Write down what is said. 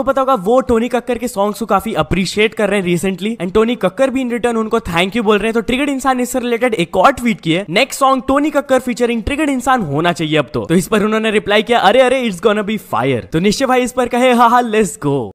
आपको पता होगा वो टोनी कक्कर के सॉन्ग्स को काफी अप्रिशिएट कर रहे हैं रिसेंटली एंड टोनी कक्कर भी इन रिटर्न उनको थैंक यू बोल रहे हैं तो ट्रिगर्ड इंसान इससे रिलेटेड एक और ट्वीट किए next song Tony Kakkar featuring triggered Insaan होना चाहिए अब तो, तो इस पर उन्होंने रिप्लाई किया अरे अरे इट्स गोना बी फायर तो निश्चय भाई इस पर कहे हा हा लेट्स गो